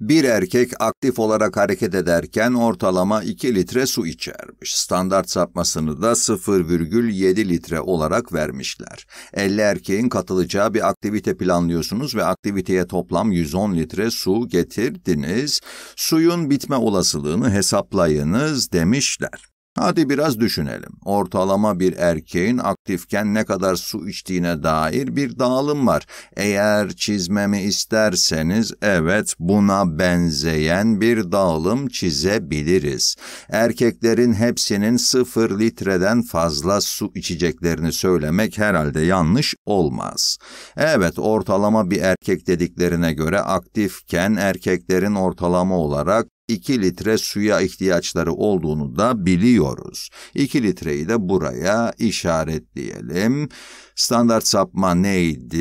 Bir erkek aktif olarak hareket ederken ortalama 2 litre su içermiş. Standart sapmasını da 0,7 litre olarak vermişler. 50 erkeğin katılacağı bir aktivite planlıyorsunuz ve aktiviteye toplam 110 litre su getirdiniz. Suyun bitme olasılığını hesaplayınız demişler. Hadi biraz düşünelim. Ortalama bir erkeğin aktifken ne kadar su içtiğine dair bir dağılım var. Eğer çizmemi isterseniz evet buna benzeyen bir dağılım çizebiliriz. Erkeklerin hepsinin sıfır litreden fazla su içeceklerini söylemek herhalde yanlış olmaz. Evet ortalama bir erkek dediklerine göre aktifken erkeklerin ortalama olarak 2 litre suya ihtiyaçları olduğunu da biliyoruz. 2 litreyi de buraya işaretleyelim. Standart sapma neydi?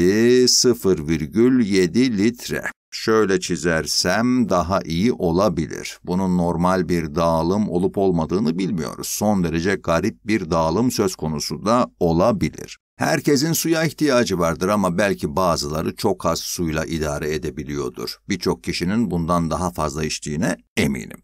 0,7 litre. Şöyle çizersem daha iyi olabilir. Bunun normal bir dağılım olup olmadığını bilmiyoruz. Son derece garip bir dağılım söz konusu da olabilir. Herkesin suya ihtiyacı vardır ama belki bazıları çok az suyla idare edebiliyordur. Birçok kişinin bundan daha fazla içtiğine eminim.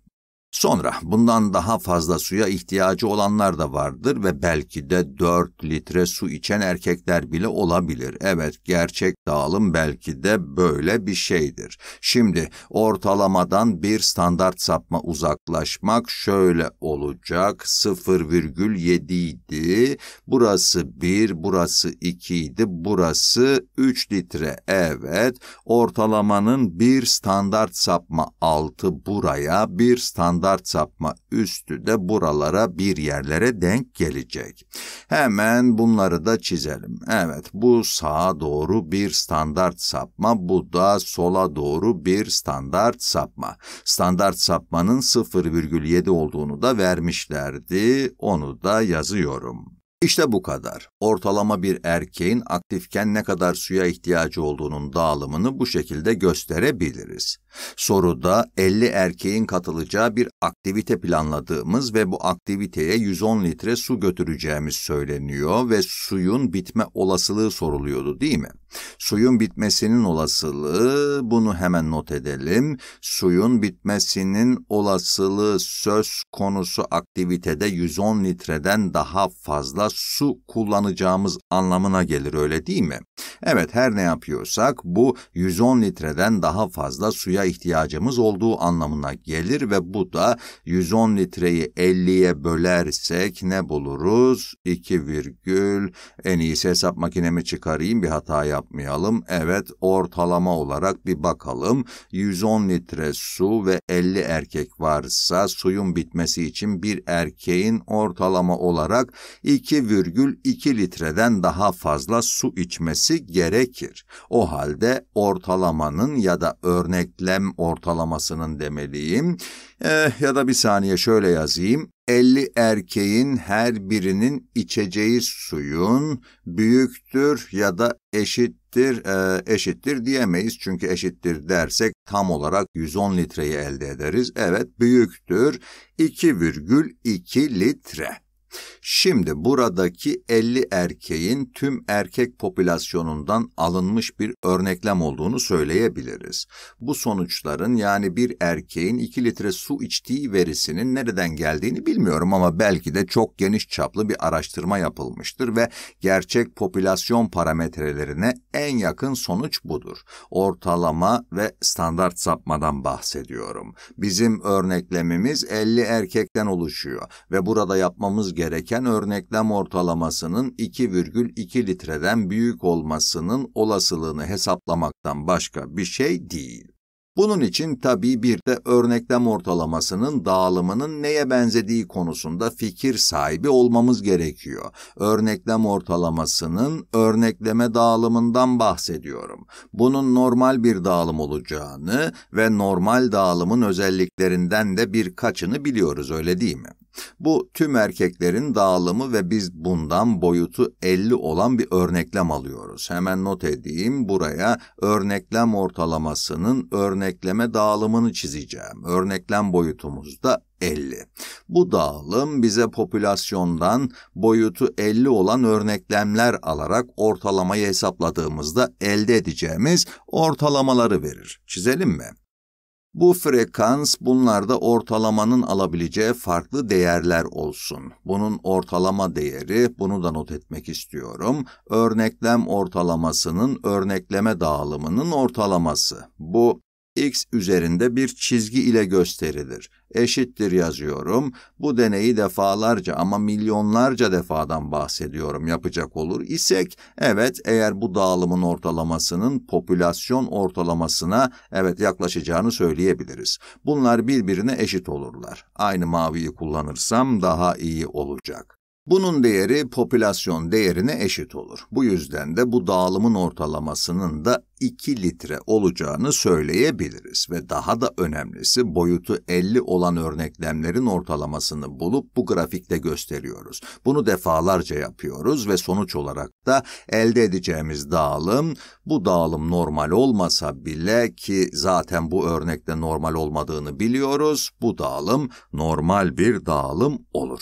Sonra bundan daha fazla suya ihtiyacı olanlar da vardır ve belki de 4 litre su içen erkekler bile olabilir. Evet, gerçek dağılım belki de böyle bir şeydir. Şimdi ortalamadan bir standart sapma uzaklaşmak şöyle olacak. 0,7 idi. Burası 1, burası 2 idi. Burası 3 litre. Evet, ortalamanın bir standart sapma 6 buraya, bir standart standart sapma üstü de buralara bir yerlere denk gelecek. Hemen bunları da çizelim. Evet bu sağa doğru bir standart sapma, bu da sola doğru bir standart sapma. Standart sapmanın 0,7 olduğunu da vermişlerdi. Onu da yazıyorum. İşte bu kadar. Ortalama bir erkeğin aktifken ne kadar suya ihtiyacı olduğunun dağılımını bu şekilde gösterebiliriz. Soruda 50 erkeğin katılacağı bir aktivite planladığımız ve bu aktiviteye 110 litre su götüreceğimiz söyleniyor ve suyun bitme olasılığı soruluyordu değil mi? Suyun bitmesinin olasılığı, bunu hemen not edelim. Suyun bitmesinin olasılığı söz konusu aktivitede 110 litreden daha fazla su kullanacağımız anlamına gelir öyle değil mi? Evet her ne yapıyorsak bu 110 litreden daha fazla suya ihtiyacımız olduğu anlamına gelir ve bu da 110 litreyi 50'ye bölersek ne buluruz? 2 virgül en iyisi hesap makinemi çıkarayım bir hata yapmayalım. Evet ortalama olarak bir bakalım 110 litre su ve 50 erkek varsa suyun bitmesi için bir erkeğin ortalama olarak 2 7,2 litreden daha fazla su içmesi gerekir. O halde ortalamanın ya da örneklem ortalamasının demeliyim eh, ya da bir saniye şöyle yazayım. 50 erkeğin her birinin içeceği suyun büyüktür ya da eşittir e, eşittir diyemeyiz. Çünkü eşittir dersek tam olarak 110 litreyi elde ederiz. Evet büyüktür 2,2 litre. Şimdi buradaki 50 erkeğin tüm erkek popülasyonundan alınmış bir örneklem olduğunu söyleyebiliriz. Bu sonuçların yani bir erkeğin 2 litre su içtiği verisinin nereden geldiğini bilmiyorum ama belki de çok geniş çaplı bir araştırma yapılmıştır ve gerçek popülasyon parametrelerine en yakın sonuç budur. Ortalama ve standart sapmadan bahsediyorum. Bizim örneklemimiz 50 erkekten oluşuyor ve burada yapmamız gereken örneklem ortalamasının 2,2 litreden büyük olmasının olasılığını hesaplamaktan başka bir şey değil. Bunun için tabii bir de örneklem ortalamasının dağılımının neye benzediği konusunda fikir sahibi olmamız gerekiyor. Örneklem ortalamasının örnekleme dağılımından bahsediyorum. Bunun normal bir dağılım olacağını ve normal dağılımın özelliklerinden de birkaçını biliyoruz öyle değil mi? Bu tüm erkeklerin dağılımı ve biz bundan boyutu 50 olan bir örneklem alıyoruz. Hemen not edeyim buraya örneklem ortalamasının örnekleme dağılımını çizeceğim. Örneklem boyutumuz da 50. Bu dağılım bize popülasyondan boyutu 50 olan örneklemler alarak ortalamayı hesapladığımızda elde edeceğimiz ortalamaları verir. Çizelim mi? Bu frekans bunlarda ortalamanın alabileceği farklı değerler olsun. Bunun ortalama değeri, bunu da not etmek istiyorum. Örneklem ortalamasının örnekleme dağılımının ortalaması. Bu x üzerinde bir çizgi ile gösterilir. Eşittir yazıyorum. Bu deneyi defalarca ama milyonlarca defadan bahsediyorum yapacak olur isek evet eğer bu dağılımın ortalamasının popülasyon ortalamasına evet yaklaşacağını söyleyebiliriz. Bunlar birbirine eşit olurlar. Aynı maviyi kullanırsam daha iyi olacak. Bunun değeri popülasyon değerine eşit olur. Bu yüzden de bu dağılımın ortalamasının da 2 litre olacağını söyleyebiliriz ve daha da önemlisi boyutu 50 olan örneklemlerin ortalamasını bulup bu grafikte gösteriyoruz. Bunu defalarca yapıyoruz ve sonuç olarak da elde edeceğimiz dağılım bu dağılım normal olmasa bile ki zaten bu örnekte normal olmadığını biliyoruz. Bu dağılım normal bir dağılım olur.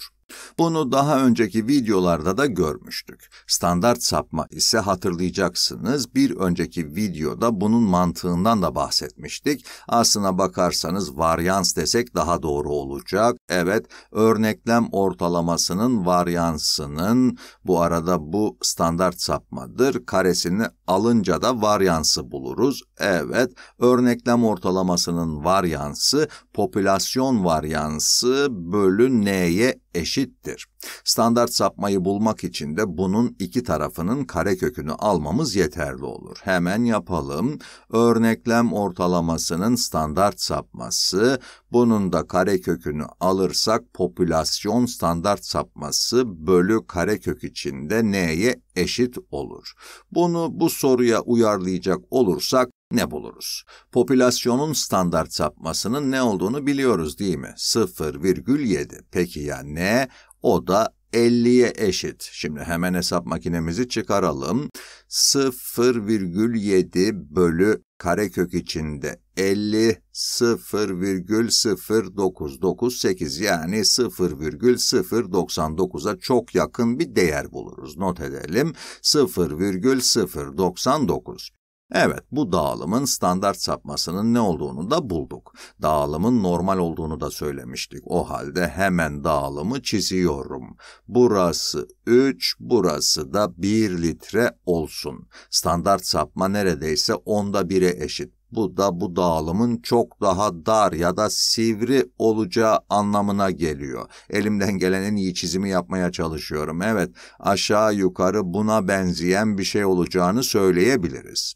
Bunu daha önceki videolarda da görmüştük. Standart sapma ise hatırlayacaksınız bir önceki videoda bunun mantığından da bahsetmiştik. Aslına bakarsanız varyans desek daha doğru olacak. Evet, örneklem ortalamasının varyansının bu arada bu standart sapmadır. Karesini alınca da varyansı buluruz. Evet, örneklem ortalamasının varyansı popülasyon varyansı bölü n'ye eşittir. Standart sapmayı bulmak için de bunun iki tarafının karekökünü almamız yeterli olur. Hemen yapalım. Örneklem ortalamasının standart sapması, bunun da karekökünü alırsak popülasyon standart sapması bölü karekök içinde n'ye eşit olur. Bunu bu soruya uyarlayacak olursak ne buluruz? Popülasyonun standart sapmasının ne olduğunu biliyoruz değil mi? 0,7. Peki ya ne? O da 50'ye eşit. Şimdi hemen hesap makinemizi çıkaralım. 0,7 bölü karekök içinde 50 0,0998 yani 0,099'a çok yakın bir değer buluruz. Not edelim 0,099. Evet, bu dağılımın standart sapmasının ne olduğunu da bulduk. Dağılımın normal olduğunu da söylemiştik. O halde hemen dağılımı çiziyorum. Burası 3, burası da 1 litre olsun. Standart sapma neredeyse onda 1'e eşit. Bu da bu dağılımın çok daha dar ya da sivri olacağı anlamına geliyor. Elimden gelen en iyi çizimi yapmaya çalışıyorum. Evet, aşağı yukarı buna benzeyen bir şey olacağını söyleyebiliriz.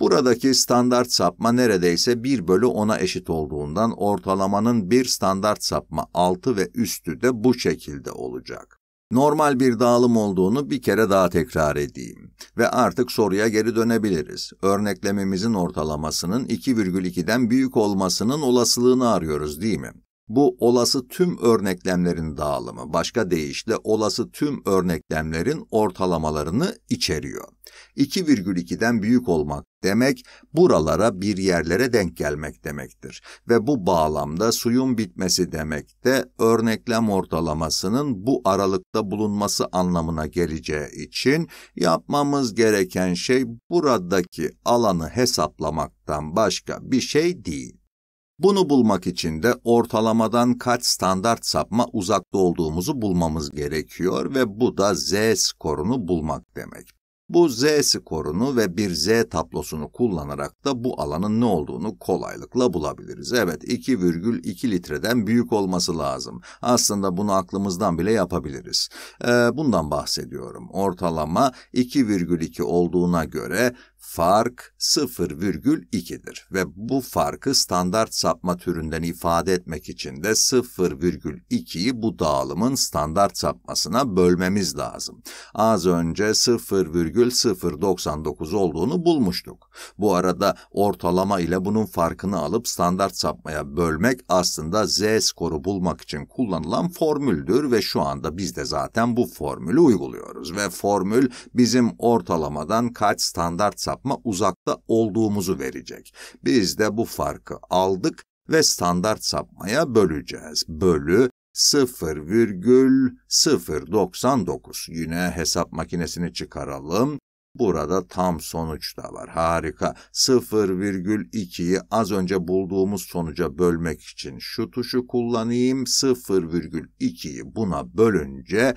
Buradaki standart sapma neredeyse 1 bölü 10'a eşit olduğundan ortalamanın bir standart sapma altı ve üstü de bu şekilde olacak. Normal bir dağılım olduğunu bir kere daha tekrar edeyim ve artık soruya geri dönebiliriz. Örneklemimizin ortalamasının 2,2'den büyük olmasının olasılığını arıyoruz değil mi? Bu olası tüm örneklemlerin dağılımı, başka deyişle olası tüm örneklemlerin ortalamalarını içeriyor. 2,2'den büyük olmak demek buralara bir yerlere denk gelmek demektir ve bu bağlamda suyun bitmesi demek de örneklem ortalamasının bu aralıkta bulunması anlamına geleceği için yapmamız gereken şey buradaki alanı hesaplamaktan başka bir şey değil. Bunu bulmak için de ortalamadan kaç standart sapma uzakta olduğumuzu bulmamız gerekiyor ve bu da Z skorunu bulmak demek. Bu Z skorunu ve bir Z tablosunu kullanarak da bu alanın ne olduğunu kolaylıkla bulabiliriz. Evet 2,2 litreden büyük olması lazım. Aslında bunu aklımızdan bile yapabiliriz. Ee, bundan bahsediyorum. Ortalama 2,2 olduğuna göre fark 0,2'dir ve bu farkı standart sapma türünden ifade etmek için de 0,2'yi bu dağılımın standart sapmasına bölmemiz lazım. Az önce 0,099 olduğunu bulmuştuk. Bu arada ortalama ile bunun farkını alıp standart sapmaya bölmek aslında z skoru bulmak için kullanılan formüldür ve şu anda biz de zaten bu formülü uyguluyoruz ve formül bizim ortalamadan kaç standart sapma sapma uzakta olduğumuzu verecek. Biz de bu farkı aldık ve standart sapmaya böleceğiz. Bölü 0,099. Yine hesap makinesini çıkaralım. Burada tam sonuç da var. Harika. 0,2'yi az önce bulduğumuz sonuca bölmek için şu tuşu kullanayım. 0,2'yi buna bölünce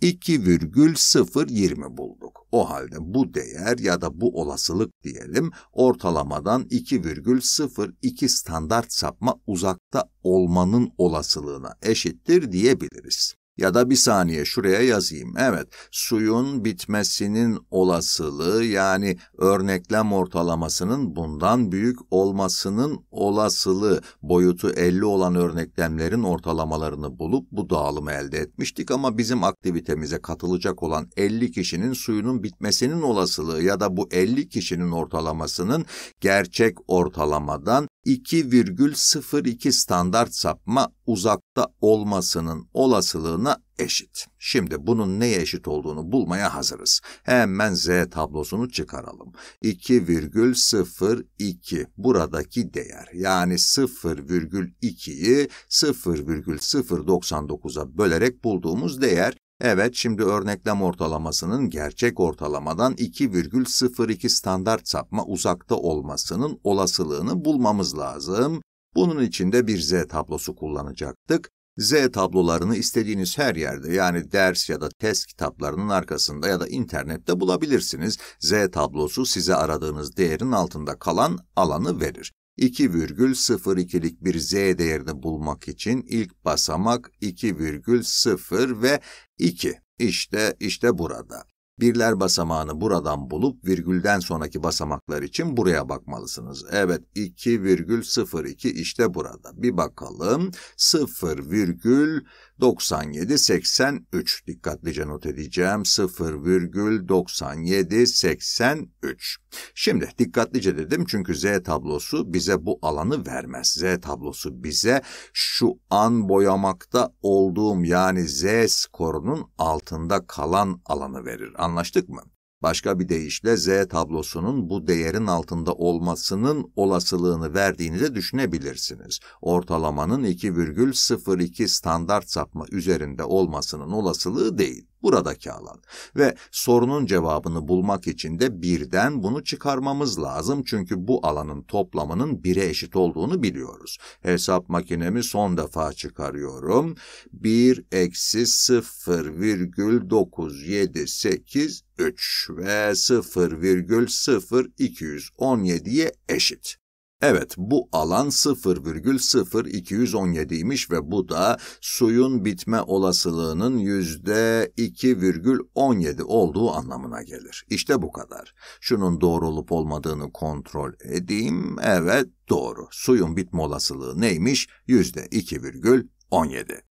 2,020 bulduk. O halde bu değer ya da bu olasılık diyelim ortalamadan 2,02 standart sapma uzakta olmanın olasılığına eşittir diyebiliriz. Ya da bir saniye şuraya yazayım. Evet, suyun bitmesinin olasılığı yani örneklem ortalamasının bundan büyük olmasının olasılığı boyutu 50 olan örneklemlerin ortalamalarını bulup bu dağılımı elde etmiştik ama bizim aktivitemize katılacak olan 50 kişinin suyunun bitmesinin olasılığı ya da bu 50 kişinin ortalamasının gerçek ortalamadan 2,02 standart sapma uzakta olmasının olasılığına eşit. Şimdi bunun neye eşit olduğunu bulmaya hazırız. Hemen Z tablosunu çıkaralım. 2,02 buradaki değer. Yani 0,2'yi 0,099'a bölerek bulduğumuz değer Evet, şimdi örneklem ortalamasının gerçek ortalamadan 2,02 standart sapma uzakta olmasının olasılığını bulmamız lazım. Bunun için de bir z tablosu kullanacaktık. Z tablolarını istediğiniz her yerde yani ders ya da test kitaplarının arkasında ya da internette bulabilirsiniz. Z tablosu size aradığınız değerin altında kalan alanı verir. 2,02'lik bir z değerini bulmak için ilk basamak 2,0 ve 2. İşte işte burada. Birler basamağını buradan bulup virgülden sonraki basamaklar için buraya bakmalısınız. Evet 2,02 işte burada. Bir bakalım 0,9783 dikkatlice not edeceğim 0,9783. Şimdi dikkatlice dedim çünkü Z tablosu bize bu alanı vermez. Z tablosu bize şu an boyamakta olduğum yani Z skorunun altında kalan alanı verir. Anlaştık mı? Başka bir deyişle z tablosunun bu değerin altında olmasının olasılığını verdiğini de düşünebilirsiniz. Ortalamanın 2,02 standart sapma üzerinde olmasının olasılığı değil buradaki alan. Ve sorunun cevabını bulmak için de birden bunu çıkarmamız lazım çünkü bu alanın toplamının 1'e eşit olduğunu biliyoruz. Hesap makinemi son defa çıkarıyorum. 1 eksi 0,9783 ve 0,0217'ye eşit. Evet bu alan 0,0217'ymiş ve bu da suyun bitme olasılığının %2,17 olduğu anlamına gelir. İşte bu kadar. Şunun doğru olup olmadığını kontrol edeyim. Evet doğru. Suyun bitme olasılığı neymiş? %2,17.